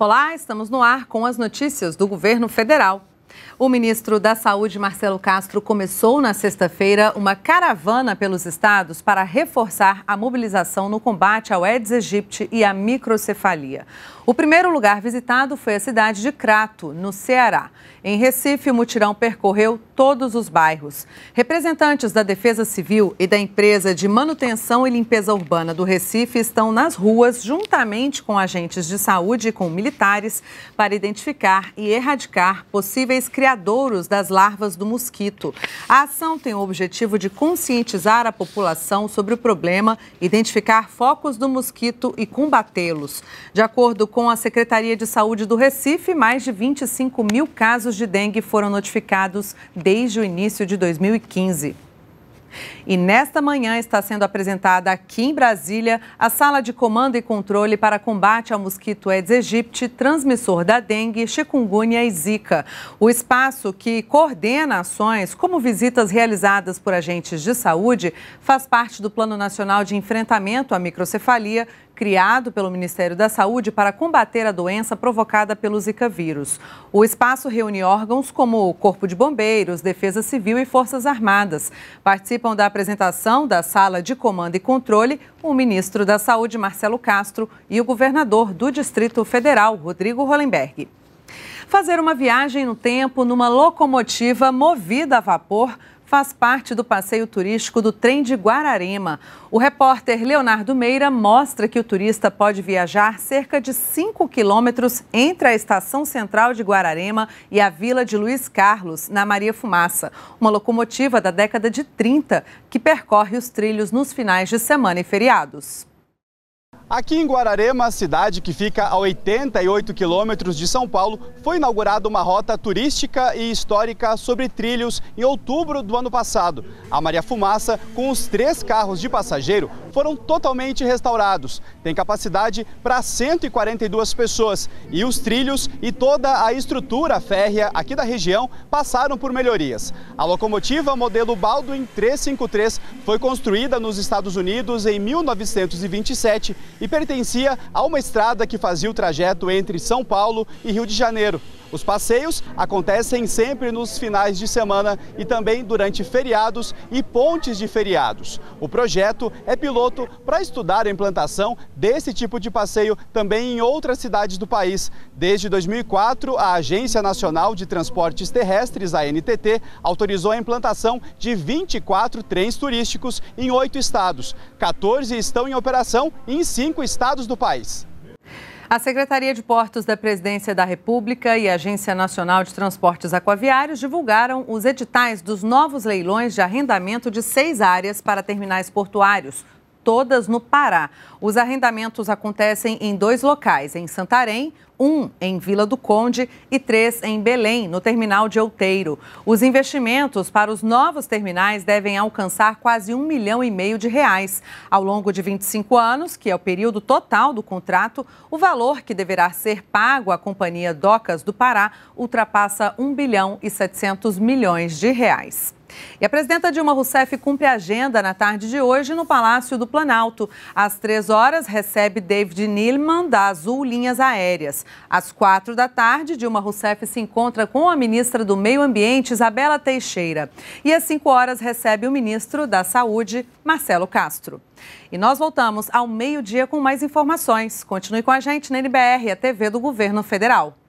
Olá, estamos no ar com as notícias do governo federal. O ministro da Saúde, Marcelo Castro, começou na sexta-feira uma caravana pelos estados para reforçar a mobilização no combate ao Aedes aegypti e à microcefalia. O primeiro lugar visitado foi a cidade de Crato, no Ceará. Em Recife, o mutirão percorreu todos os bairros. Representantes da Defesa Civil e da empresa de manutenção e limpeza urbana do Recife estão nas ruas, juntamente com agentes de saúde e com militares, para identificar e erradicar possíveis possíveis criadouros das larvas do mosquito. A ação tem o objetivo de conscientizar a população sobre o problema, identificar focos do mosquito e combatê-los. De acordo com a Secretaria de Saúde do Recife, mais de 25 mil casos de dengue foram notificados desde o início de 2015. E nesta manhã está sendo apresentada aqui em Brasília a sala de comando e controle para combate ao mosquito Aedes aegypti, transmissor da dengue, chikungunya e zika. O espaço que coordena ações como visitas realizadas por agentes de saúde faz parte do Plano Nacional de Enfrentamento à Microcefalia criado pelo Ministério da Saúde para combater a doença provocada pelo Zika vírus. O espaço reúne órgãos como o Corpo de Bombeiros, Defesa Civil e Forças Armadas. Participam da apresentação da sala de comando e controle o ministro da Saúde, Marcelo Castro, e o governador do Distrito Federal, Rodrigo Hollenberg. Fazer uma viagem no tempo numa locomotiva movida a vapor faz parte do passeio turístico do trem de Guararema. O repórter Leonardo Meira mostra que o turista pode viajar cerca de 5 quilômetros entre a Estação Central de Guararema e a Vila de Luiz Carlos, na Maria Fumaça, uma locomotiva da década de 30 que percorre os trilhos nos finais de semana e feriados. Aqui em Guararema, cidade que fica a 88 quilômetros de São Paulo, foi inaugurada uma rota turística e histórica sobre trilhos em outubro do ano passado. A Maria Fumaça, com os três carros de passageiro, foram totalmente restaurados. Tem capacidade para 142 pessoas e os trilhos e toda a estrutura férrea aqui da região passaram por melhorias. A locomotiva modelo Baldwin 353 foi construída nos Estados Unidos em 1927 e pertencia a uma estrada que fazia o trajeto entre São Paulo e Rio de Janeiro. Os passeios acontecem sempre nos finais de semana e também durante feriados e pontes de feriados. O projeto é piloto para estudar a implantação desse tipo de passeio também em outras cidades do país. Desde 2004, a Agência Nacional de Transportes Terrestres, a NTT, autorizou a implantação de 24 trens turísticos em oito estados. 14 estão em operação em cinco estados do país. A Secretaria de Portos da Presidência da República e a Agência Nacional de Transportes Aquaviários divulgaram os editais dos novos leilões de arrendamento de seis áreas para terminais portuários todas no Pará. Os arrendamentos acontecem em dois locais, em Santarém, um em Vila do Conde e três em Belém, no terminal de Outeiro. Os investimentos para os novos terminais devem alcançar quase um milhão e meio de reais. Ao longo de 25 anos, que é o período total do contrato, o valor que deverá ser pago à companhia Docas do Pará ultrapassa um bilhão e 700 milhões de reais. E a presidenta Dilma Rousseff cumpre a agenda na tarde de hoje no Palácio do Planalto. Às três horas, recebe David Nilman, da Azul Linhas Aéreas. Às quatro da tarde, Dilma Rousseff se encontra com a ministra do Meio Ambiente, Isabela Teixeira. E às cinco horas, recebe o ministro da Saúde, Marcelo Castro. E nós voltamos ao meio-dia com mais informações. Continue com a gente na NBR, a TV do Governo Federal.